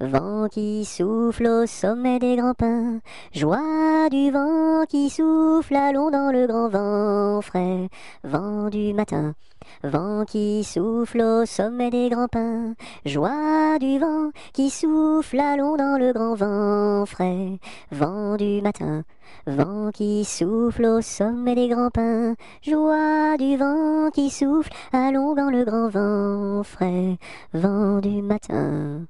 Vent qui souffle au sommet des grands pins, joie du vent qui souffle allons dans le grand vent frais, vent du matin. Vent qui souffle au sommet des grands pins, joie du vent qui souffle allons dans le grand vent frais, vent du matin. Vent qui souffle au sommet des grands pins, joie du vent qui souffle allons dans le grand vent frais, vent du matin.